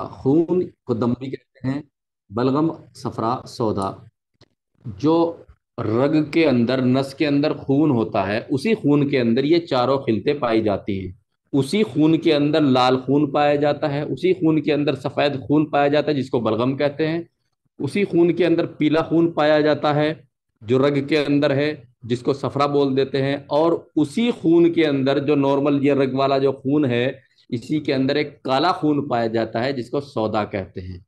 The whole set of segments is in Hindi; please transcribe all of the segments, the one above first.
खून को दम भी कहते हैं बलगम सफरा सौदा जो रग के अंदर नस के अंदर खून होता है उसी खून के अंदर ये चारों खिलते पाई जाती हैं उसी खून के अंदर लाल खून पाया जाता है उसी खून के अंदर सफ़ेद खून पाया जाता है जिसको बलगम कहते हैं उसी खून के अंदर पीला खून पाया जाता है जो रग के अंदर है जिसको सफरा बोल देते हैं और उसी खून के अंदर जो नॉर्मल ये रग वाला जो खून है इसी के अंदर एक काला खून पाया जाता है जिसको सौदा कहते हैं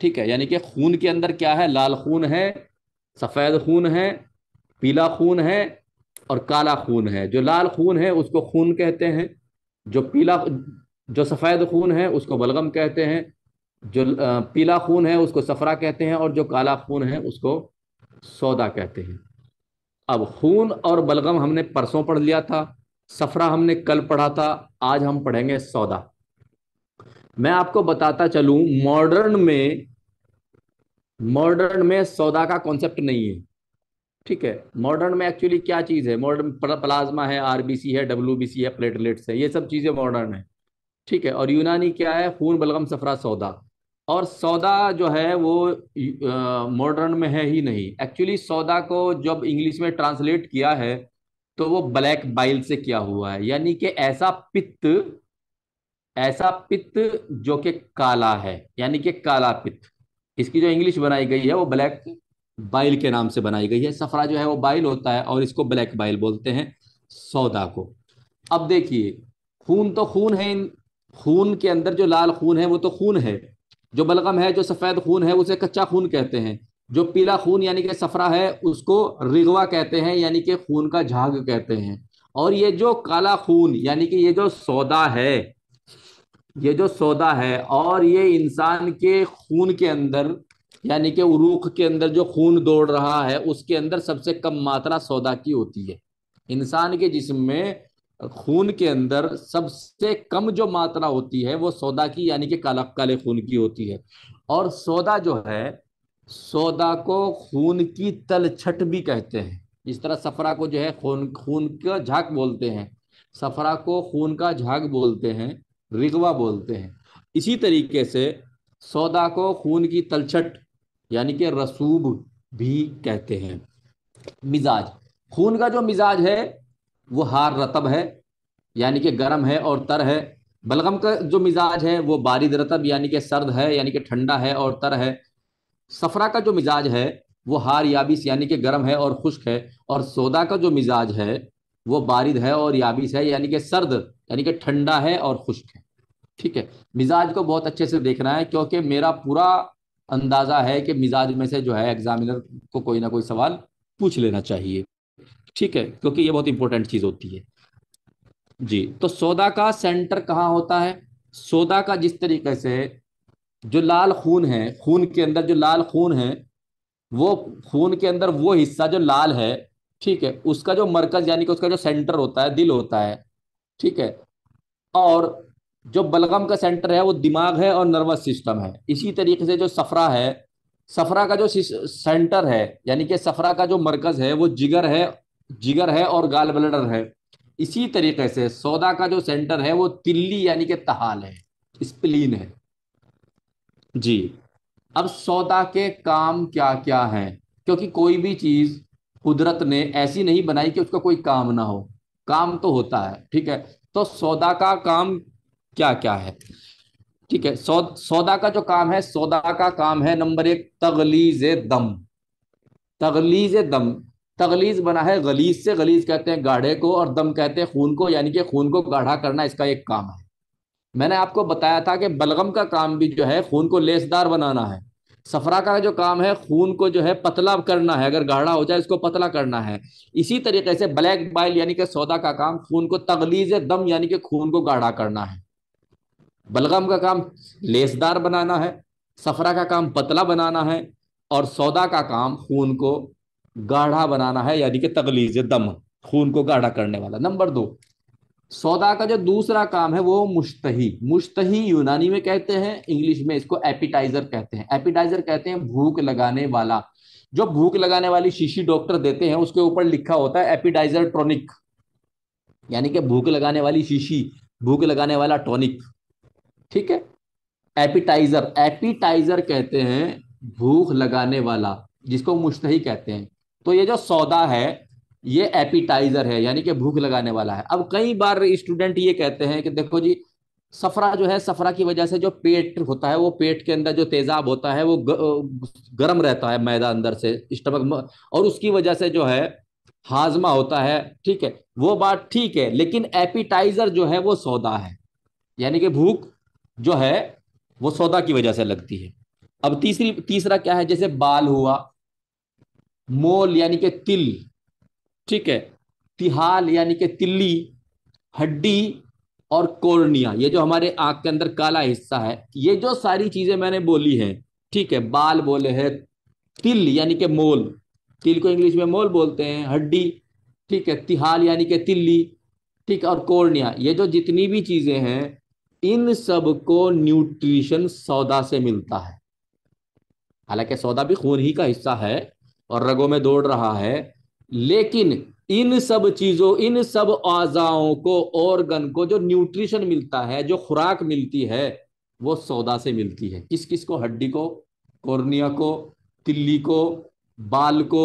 ठीक है यानी कि खून के अंदर क्या है लाल खून है सफ़ेद खून है पीला खून है और काला खून है जो लाल खून है उसको खून कहते हैं जो पीला जो सफ़ेद खून है उसको बलगम कहते हैं जो पीला खून है उसको सफरा कहते हैं और जो काला खून है उसको सौदा कहते हैं अब खून और बलगम हमने परसों पढ़ लिया था सफरा हमने कल पढ़ा था आज हम पढ़ेंगे सौदा मैं आपको बताता चलूं मॉडर्न में मॉडर्न में सौदा का कॉन्सेप्ट नहीं है ठीक है मॉडर्न में एक्चुअली क्या चीज है मॉडर्न प्लाज्मा है आरबीसी है डब्ल्यूबीसी है प्लेटलेट्स है ये सब चीजें मॉडर्न है ठीक है और यूनानी क्या है खून बलगम सफरा सौदा और सौदा जो है वो मॉडर्न में है ही नहीं एक्चुअली सौदा को जब इंग्लिश में ट्रांसलेट किया है तो वो ब्लैक बाइल से किया हुआ है यानी कि ऐसा पित्त ऐसा पित्त जो कि काला है यानी कि काला पित्त इसकी जो इंग्लिश बनाई गई है वो ब्लैक बाइल के नाम से बनाई गई है सफरा जो है वो बाइल होता है और इसको ब्लैक बाइल बोलते हैं सौदा को अब देखिए खून तो खून है खून के अंदर जो लाल खून है वो तो खून है जो बलगम है जो सफेद खून है उसे कच्चा खून कहते हैं जो पीला खून यानी कि सफरा है उसको रिगवा कहते हैं यानी कि खून का झाग कहते हैं और ये जो काला खून यानी कि ये जो सौदा है ये जो सौदा है और ये इंसान के खून के अंदर यानी कि उरूख के अंदर जो खून दौड़ रहा है उसके अंदर सबसे कम मात्रा सौदा की होती है इंसान के जिसम में खून के अंदर सबसे कम जो मात्रा होती है वो सौदा की यानी कि काला काले खून की होती है और सौदा जो है सौदा को खून की तलछट भी कहते हैं इस तरह सफरा को जो है खून खून का झाग बोलते हैं सफरा को खून का झाग बोलते हैं रिगवा बोलते हैं इसी तरीके से सौदा को खून की तलछट यानी कि रसूब भी कहते हैं मिजाज खून का जो मिजाज है वो हार रतब है यानी कि गर्म है और तर है बलगम का जो मिजाज है वो बारिद रतब यानी कि सर्द है यानी कि ठंडा है और तर है सफरा का जो मिजाज है वो हार याबिस यानी कि गर्म है और खुश्क है और सौदा का जो मिजाज है वो बारिद है और याबिस है यानी कि सर्द यानी कि ठंडा है और खुश्क है ठीक है मिजाज को बहुत अच्छे से देखना है क्योंकि मेरा पूरा अंदाजा है कि मिजाज में से जो है एग्जामिनर को कोई ना कोई सवाल पूछ लेना चाहिए ठीक है क्योंकि ये बहुत इंपॉर्टेंट चीज होती है जी तो सौदा का सेंटर कहाँ होता है सौदा का जिस तरीके से जो लाल खून है खून के अंदर जो लाल खून है वो खून के अंदर वो हिस्सा जो लाल है ठीक है उसका जो मरकज यानी कि उसका जो सेंटर होता है दिल होता है ठीक है और जो बलगम का सेंटर है वो दिमाग है और नर्वस सिस्टम है इसी तरीके से जो सफरा है सफरा का जो सेंटर है यानी कि सफरा का जो मरकज है वो जिगर है जिगर है और गाल ब्लडर है इसी तरीके से सौदा का जो सेंटर है वो तिल्ली यानी कि तहाल है स्प्लीन है जी अब सौदा के काम क्या क्या हैं क्योंकि कोई भी चीज कुदरत ने ऐसी नहीं बनाई कि उसका कोई काम ना हो काम तो होता है ठीक है तो सौदा का काम क्या क्या है ठीक है सौ, सौदा का जो काम है सौदा का काम है नंबर एक तगलीज दम तगलीज दम तगलीज बना है गलीज से गलीज कहते हैं गाढ़े को और दम कहते हैं खून को यानी कि खून को गाढ़ा करना इसका एक काम है मैंने आपको बताया था कि बलगम का काम भी जो है खून को लेसदार बनाना है सफरा का जो काम है खून को जो है पतला करना है अगर गाढ़ा हो जाए इसको पतला करना है इसी तरीके से ब्लैक बाइल यानी कि सौदा का काम खून को तगलीज दम यानी कि खून को गाढ़ा करना है बलगम का काम लेसदार बनाना है सफरा का काम पतला बनाना है और सौदा का काम खून को गाढ़ा बनाना है यानी कि तगलीज दम खून को गाढ़ा करने वाला नंबर दो सौदा का जो दूसरा काम है वो मुश्तही मुश्तही यूनानी में कहते हैं इंग्लिश में इसको एपिटाइजर कहते हैं एपिटाइजर कहते हैं भूख लगाने वाला जो भूख लगाने वाली शीशी डॉक्टर देते हैं उसके ऊपर लिखा होता है एपिटाइजर ट्रॉनिक यानी कि भूख लगाने वाली शीशी भूख लगाने वाला टॉनिक ठीक है एपिटाइजर एपिटाइजर कहते हैं भूख लगाने वाला जिसको मुश्तही कहते हैं तो ये जो सौदा है ये एपिटाइजर है यानी कि भूख लगाने वाला है अब कई बार स्टूडेंट ये कहते हैं कि देखो जी सफरा जो है सफरा की वजह से जो पेट होता है वो पेट के अंदर जो तेजाब होता है वो गर्म रहता है मैदा अंदर से स्टमक और उसकी वजह से जो है हाजमा होता है ठीक है वो बात ठीक है लेकिन एपिटाइजर जो है वो सौदा है यानी कि भूख जो है वो सौदा की वजह से लगती है अब तीसरी तीसरा क्या है जैसे बाल हुआ मोल यानी कि तिल ठीक है तिहाल यानी कि तिल्ली हड्डी और कोर्निया ये जो हमारे आंख के अंदर काला हिस्सा है ये जो सारी चीजें मैंने बोली हैं ठीक है बाल बोले हैं तिल यानी कि मोल तिल को इंग्लिश में मोल बोलते हैं हड्डी ठीक है तिहाल यानी कि तिल्ली ठीक और कोर्निया ये जो जितनी भी चीजें हैं इन सब को न्यूट्रिशन सौदा से मिलता है हालांकि सौदा भी खून ही का हिस्सा है और रगों में दौड़ रहा है लेकिन इन सब चीजों इन सब आजाओं को ऑर्गन को जो न्यूट्रिशन मिलता है जो खुराक मिलती है वो सौदा से मिलती है किस किस को हड्डी को कोर्निया को तिल्ली को बाल को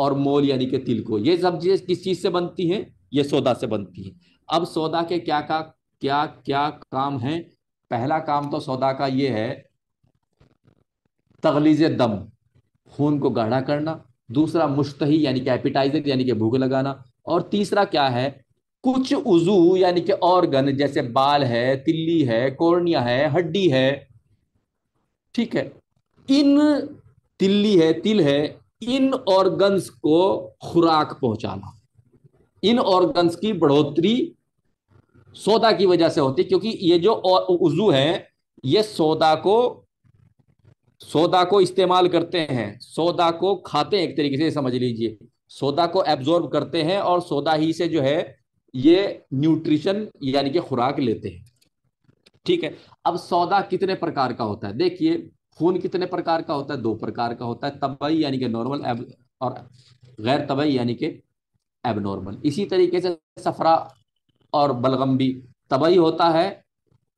और मोल यानी कि तिल को ये सब चीज किस चीज से बनती है ये सौदा से बनती है अब सौदा के क्या का क्या क्या काम है पहला काम तो सौदा का ये है तगलीज दम खून को गाढ़ा करना दूसरा मुश्तही यानी कि एपिटाइजर यानी कि भूख लगाना और तीसरा क्या है कुछ उजू यानी कि ऑर्गन जैसे बाल है तिल्ली है कोर्निया है हड्डी है ठीक है इन तिल्ली है तिल है इन ऑर्गन्स को खुराक पहुंचाना इन ऑर्गन्स की बढ़ोतरी सौदा की वजह से होती है क्योंकि ये जो उजू है ये सौदा को सोदा को इस्तेमाल करते हैं सोदा को खाते हैं एक तरीके से समझ लीजिए सोदा को एब्जॉर्ब करते हैं और सोदा ही से जो है ये न्यूट्रिशन यानी कि खुराक लेते हैं ठीक है अब सौदा कितने प्रकार का होता है देखिए खून कितने प्रकार का होता है दो प्रकार का होता है तबई यानी कि नॉर्मल और गैर तबई यानी कि एबनॉर्मल इसी तरीके से सफरा और बलगम भी तबई होता है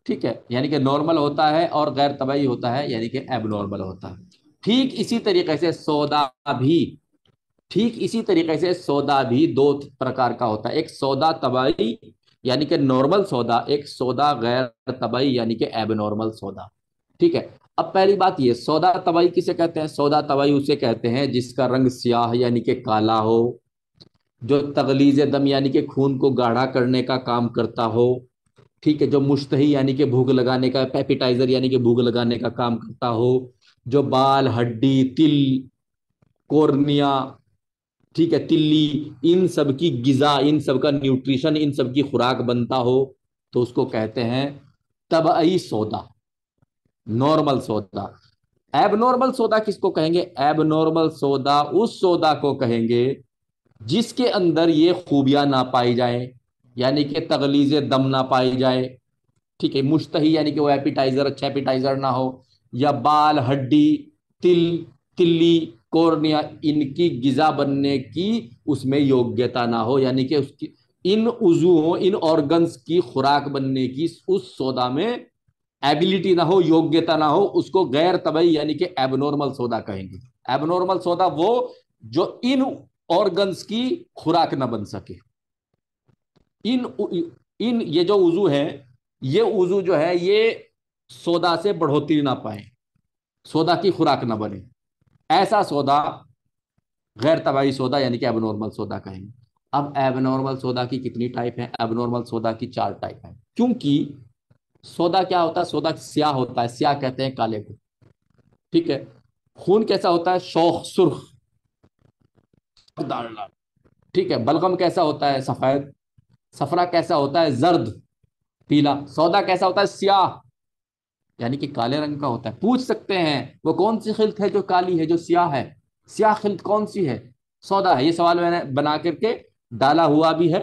ठीक है यानी कि नॉर्मल होता है और गैर तबाही होता है यानी कि एबनॉर्मल होता है ठीक इसी तरीके से सौदा भी ठीक इसी तरीके से सौदा भी दो प्रकार का होता है एक सौदा तबाही यानी कि नॉर्मल सौदा एक सौदा गैर तबाही यानी कि एबनॉर्मल सौदा ठीक है अब पहली बात ये सौदा तबाही किसे कहते हैं सौदा तबाही उसे कहते हैं जिसका रंग स्याह यानी कि काला हो जो तगलीज दम यानी कि खून को गाढ़ा करने का काम करता हो ठीक है जो मुश्तही यानी कि भूख लगाने का पैपिटाइजर यानी कि भूख लगाने का काम करता हो जो बाल हड्डी तिल कोर्निया ठीक है तिल्ली इन सब की गज़ा इन सब का न्यूट्रिशन इन सब की खुराक बनता हो तो उसको कहते हैं तबई सौदा नॉर्मल सौदा एबनॉर्मल सौदा किसको कहेंगे एबनॉर्मल सौदा उस सौदा को कहेंगे जिसके अंदर ये खूबियां ना पाई जाए यानी कि तगलीज दम ना पाई जाए ठीक है मुश्तही यानी कि वो एपिटाइजर अच्छा एपिटाइजर ना हो या बाल हड्डी तिल तिल्ली कोर्निया इनकी गिजा बनने की उसमें योग्यता ना हो यानी कि उसकी इन उजुओं इन ऑर्गन्स की खुराक बनने की उस सौदा में एबिलिटी ना हो योग्यता ना हो उसको गैर तबई यानी कि एबनॉर्मल सौदा कहेंगे एबनॉर्मल सौदा वो जो इन ऑर्गन्स की खुराक ना बन सके इन इन ये जो उजू है ये उजू जो है ये सौदा से बढ़ोतरी ना पाए सौदा की खुराक ना बने ऐसा सौदा गैर तबाही सौदा यानी कि एबनॉर्मल सौदा कहेंगे अब एबनॉर्मल सौदा की कितनी टाइप है एबनॉर्मल सौदा की चार टाइप है क्योंकि सौदा क्या होता है सौदा स्याह होता है स्याह कहते हैं काले को ठीक है खून कैसा होता है शौख सुर्ख ठीक है बलगम कैसा होता है सफ़ेद सफरा कैसा होता है जर्द पीला सौदा कैसा होता है स्याह यानी कि काले रंग का होता है पूछ सकते हैं वो कौन सी खिल्त है जो काली है जो स्याह है स्याह खिल्त कौन सी है सौदा है ये सवाल मैंने बना करके डाला हुआ भी है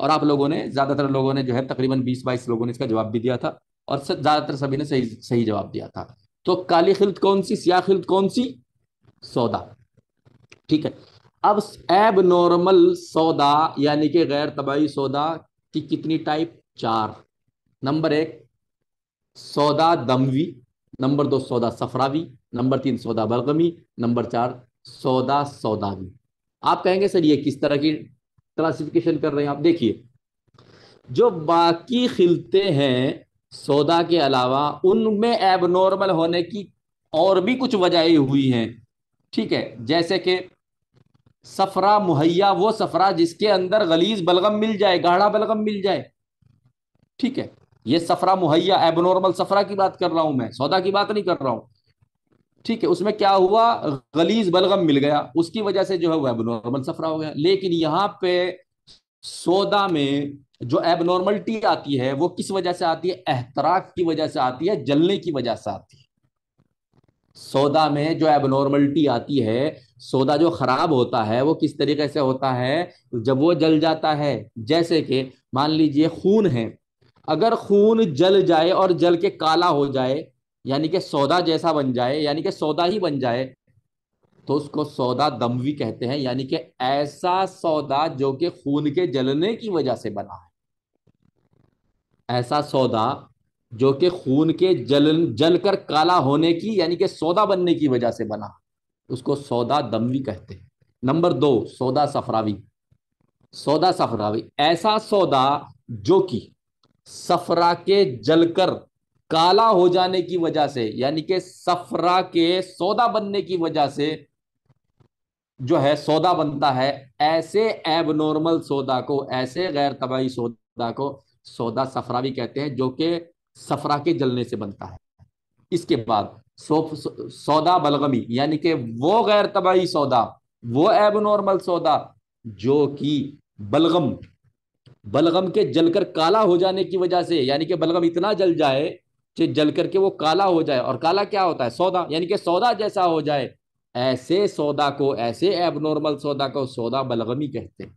और आप लोगों ने ज्यादातर लोगों ने जो है तकरीबन बीस बाईस लोगों ने इसका जवाब भी दिया था और ज्यादातर सभी ने सही सही जवाब दिया था तो काली खिल्त कौन सी स्याह खिल्त कौन सी सौदा ठीक है अब एब नॉर्मल सौदा यानी कि गैर तबाही सौदा की कितनी टाइप चार नंबर एक सौदा दमवी नंबर दो सौदा सफरावी नंबर तीन सौदा बरगमी नंबर चार सौदा सौदावी आप कहेंगे सर ये किस तरह की क्लासिफिकेशन कर रहे हैं आप देखिए जो बाकी खिलते हैं सौदा के अलावा उनमें एबनॉर्मल होने की और भी कुछ वजह हुई हैं ठीक है जैसे कि सफरा मुहैया वो सफरा जिसके अंदर गलीज बलगम मिल जाए गाढ़ा बलगम मिल जाए ठीक है ये सफरा मुहैया एबनॉर्मल सफरा की बात कर रहा हूं मैं सौदा की बात नहीं कर रहा हूं ठीक है उसमें क्या हुआ गलीज बलगम मिल गया उसकी वजह से जो है वो एबनॉर्मल सफरा हो गया लेकिन यहां पे सौदा में जो एबनॉर्मलिटी आती है वो किस वजह से आती है एहतराक की वजह से आती है जलने की वजह से आती है सौदा में जो एबनॉर्मलिटी आती है सौदा जो खराब होता है वो किस तरीके से होता है जब वो जल जाता है जैसे कि मान लीजिए खून है अगर खून जल जाए और जल के काला हो जाए यानी कि सौदा जैसा बन जाए यानी कि सौदा ही बन जाए तो उसको सौदा दमवी कहते हैं यानी कि ऐसा सौदा जो कि खून के जलने की वजह से बना है ऐसा सौदा जो कि खून के जल जलकर काला होने की यानी कि सौदा बनने की वजह से बना उसको सौदा दमवी कहते हैं नंबर दो सौदा सफरावी सौदा सफरावी ऐसा सौदा जो कि सफरा के जलकर काला हो जाने की वजह से यानी कि सफरा के सौदा बनने की वजह से जो है सौदा बनता है ऐसे एब नॉर्मल सौदा को ऐसे गैर तबाही सौदा को सौदा सफरावी कहते हैं जो कि सफरा के जलने से बनता है इसके बाद सौदा बलगमी यानी कि वो गैर तबाही सौदा वो एब नॉर्मल सौदा जो कि बलगम बलगम के जलकर काला हो जाने की वजह से यानी कि बलगम इतना जल जाए कि जल करके वो काला हो जाए और काला क्या होता है सौदा यानी कि सौदा जैसा हो जाए ऐसे सौदा को ऐसे एब नॉर्मल सौदा को सौदा बलगमी कहते हैं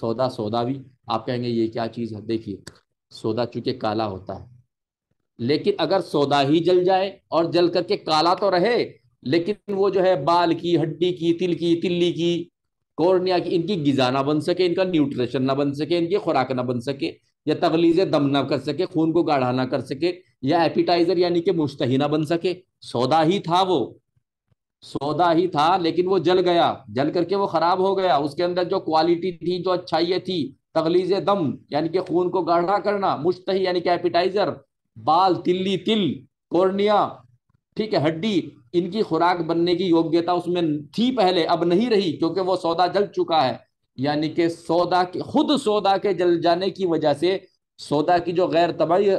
सौदा सौदा भी आप कहेंगे ये क्या चीज़ है देखिए सौदा चूंकि काला होता है लेकिन अगर सौदा ही जल जाए और जल करके काला तो रहे लेकिन वो जो है बाल की हड्डी की तिल की तिल्ली की कोर्निया की इनकी गिजा ना बन सके इनका न्यूट्रिशन ना बन सके इनकी खुराक ना बन सके या तगलीज दम ना कर सके खून को गाढ़ा ना कर सके या एपिटाइजर यानी कि मुश्तही ना बन सके सौदा ही था वो सौदा ही था लेकिन वो जल गया जल करके वो खराब हो गया उसके अंदर जो क्वालिटी थी जो अच्छाइय थी तगलीज दम यानी कि खून को गाढ़ा करना मुश्तही यानी कि एपिटाइजर बाल तिल्ली तिल कोर्निया ठीक है हड्डी इनकी खुराक बनने की योग्यता उसमें थी पहले अब नहीं रही क्योंकि वो सौदा जल चुका है यानी कि सौदा के खुद सौदा के जल जाने की वजह से सौदा की जो गैर तबाही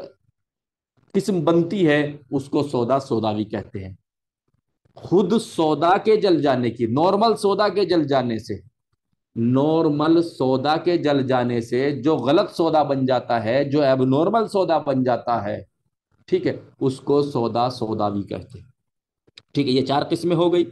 किस्म बनती है उसको सौदा सौदा भी कहते हैं खुद सौदा के जल जाने की नॉर्मल सौदा के जल जाने से नॉर्मल सौदा के जल जाने से जो गलत सौदा बन जाता है जो एबनॉर्मल सौदा बन जाता है ठीक है उसको सौदा सौदावी कहते हैं ठीक है ये चार किस्में हो गई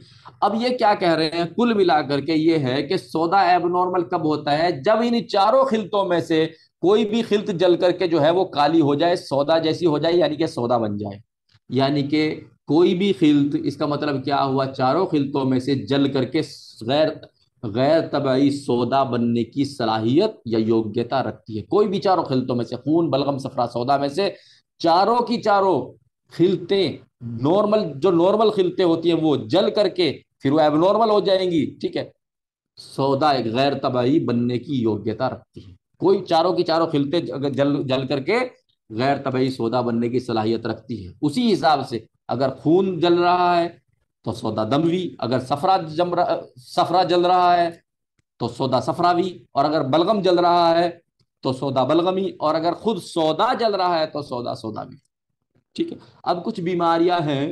अब ये क्या कह रहे हैं कुल मिलाकर के ये है कि सौदा एबनॉर्मल कब होता है जब इन चारों खिलतों में से कोई भी खिलत जल करके जो है वो काली हो जाए सौदा जैसी हो जाए यानी कि सौदा बन जाए यानी कि कोई भी खिलत इसका मतलब क्या हुआ चारों खिलतों में से जल करके गैर गैर तबाई सौदा बनने की सलाहियत या योग्यता रखती है कोई भी चारों खिलतों में से खून बलगम सफरा सौदा में से चारों की चारों खिलते नॉर्मल जो नॉर्मल खिलते होती हैं वो जल करके फिर वो एबनॉर्मल हो जाएंगी ठीक है सौदा एक गैर तबाही बनने की योग्यता रखती है कोई चारों की चारों खिलते अगर जल जल करके गैर तबाही सौदा बनने की सलाहियत रखती है उसी हिसाब से अगर खून जल रहा है तो सौदा दमवी अगर सफरा जम रहा सफरा जल रहा है तो सौदा सफरावी और अगर बलगम जल रहा है तो सौदा बलगमी और अगर खुद सौदा जल रहा है तो सौदा सौदा भी ठीक है अब कुछ बीमारियां हैं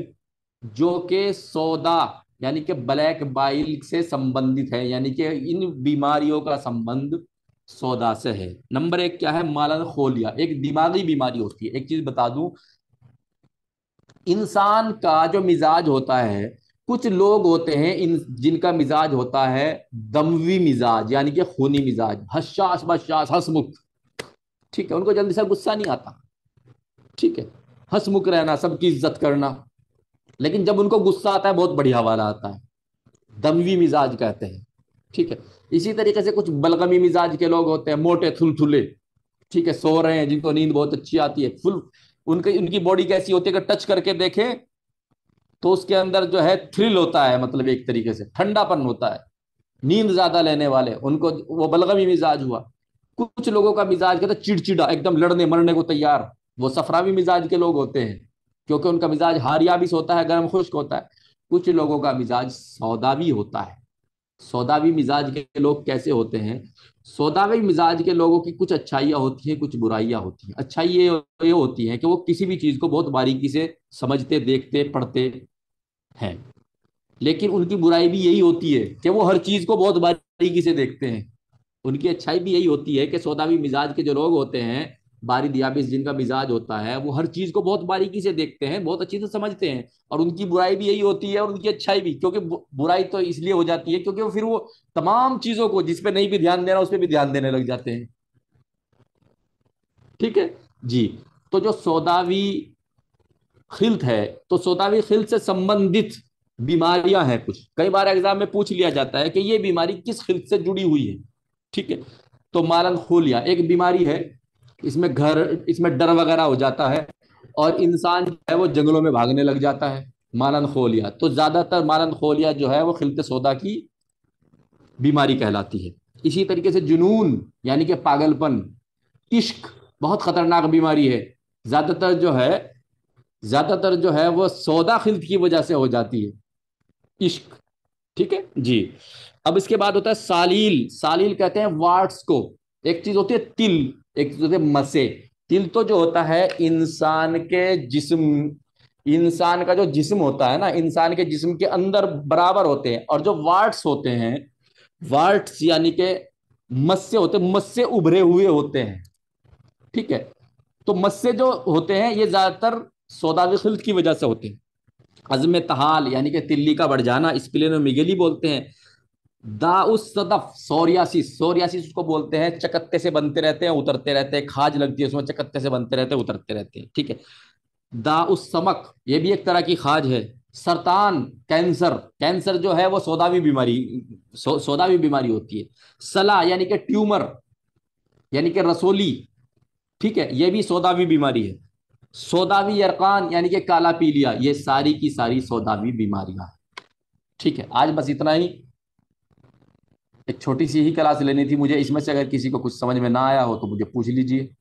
जो कि सौदा यानी कि ब्लैक बाइल से संबंधित है यानी कि इन बीमारियों का संबंध सौदा से है नंबर एक क्या है मालन खोलिया एक दिमागी बीमारी होती है एक चीज बता दू इंसान का जो मिजाज होता है कुछ लोग होते हैं इन जिनका मिजाज होता है दमवी मिजाज यानी कि खूनी मिजाज हशास बशास हसमुख ठीक है उनको जल्दी से गुस्सा नहीं आता ठीक है हसमुख रहना सबकी इज्जत करना लेकिन जब उनको गुस्सा आता है बहुत बढ़िया वाला आता है दमवी मिजाज कहते हैं ठीक है इसी तरीके से कुछ बलगमी मिजाज के लोग होते हैं मोटे थुलथुले ठीक है सो रहे हैं जिनको नींद बहुत अच्छी आती है फुल उनकी उनकी बॉडी कैसी होती है अगर टच करके देखें तो उसके अंदर जो है थ्रिल होता है मतलब एक तरीके से ठंडापन होता है नींद ज्यादा लेने वाले उनको वो बलगमी मिजाज हुआ कुछ लोगों का मिजाज कहता चिड़चिड़ा एकदम लड़ने मरने को तैयार वो सफरावी मिजाज के लोग होते हैं क्योंकि उनका मिजाज हारियाबिस होता है गर्म खुश्क होता है कुछ लोगों का मिजाज सौदावी होता है सौदावी मिजाज के लोग कैसे होते हैं सौदागरी मिजाज के लोगों की कुछ अच्छाइयाँ होती हैं कुछ बुराइयाँ होती हैं अच्छाई ये ये होती हैं कि वो किसी भी चीज़ को बहुत बारीकी से समझते देखते पढ़ते हैं लेकिन उनकी बुराई भी यही होती है कि वो हर चीज़ को बहुत बारीकी से देखते हैं उनकी अच्छाई भी यही होती है कि सौदावी मिजाज के जो लोग होते हैं बारी दियाबिस जिनका मिजाज होता है वो हर चीज को बहुत बारीकी से देखते हैं बहुत अच्छी से समझते हैं और उनकी बुराई भी यही होती है और उनकी अच्छाई भी क्योंकि बुराई तो इसलिए हो जाती है क्योंकि वो फिर वो तमाम चीजों को जिसपे नहीं भी ध्यान देना उस पर भी ध्यान देने लग जाते हैं ठीक है जी तो जो सौदावी खिल्त है तो सौदावी खिल्त से संबंधित बीमारियां हैं कुछ कई बार एग्जाम में पूछ लिया जाता है कि ये बीमारी किस खिल्त से जुड़ी हुई है ठीक है तो मालन खोलिया एक बीमारी है इसमें घर इसमें डर वगैरह हो जाता है और इंसान जो है वो जंगलों में भागने लग जाता है मालन खोलिया तो ज्यादातर मालन खोलिया जो है वो खिलते सौदा की बीमारी कहलाती है इसी तरीके से जुनून यानी कि पागलपन इश्क बहुत खतरनाक बीमारी है ज्यादातर जो है ज्यादातर जो है वो सौदा खिलत की वजह से हो जाती है इश्क ठीक है जी अब इसके बाद होता है सालील सालील कहते हैं वार्ड्स को एक चीज होती है तिल एक दूसरे तो मसे तिल तो जो होता है इंसान के जिस्म इंसान का जो जिस्म होता है ना इंसान के जिस्म के अंदर बराबर होते हैं और जो वार्ट्स होते हैं वार्ट्स यानी के मत्स्य होते मस्से उभरे हुए होते हैं ठीक है तो मत्स्य जो होते हैं ये ज्यादातर सौदाविल की वजह से होते हैं अजम तहाल यानी कि तिल्ली का बढ़ जाना इसके लिए मिगेली बोलते हैं दाउस सदफ सोरियासिस सोरियासिस उसको बोलते हैं चकत्ते से बनते रहते हैं उतरते रहते हैं खाज लगती है उसमें चकत्ते से बनते रहते हैं उतरते रहते हैं ठीक है दाउस समक ये भी एक तरह की खाज है सरतान कैंसर कैंसर जो है वो सौदावी बीमारी सो, बीमारी होती है सला यानी कि ट्यूमर यानी कि रसोली ठीक है ये भी सौदावी बीमारी है सौदावी अरकान यानी कि काला पीलिया ये सारी की सारी सौदावी बीमारियां ठीक है आज बस इतना ही एक छोटी सी ही क्लास लेनी थी मुझे इसमें से अगर किसी को कुछ समझ में ना आया हो तो मुझे पूछ लीजिए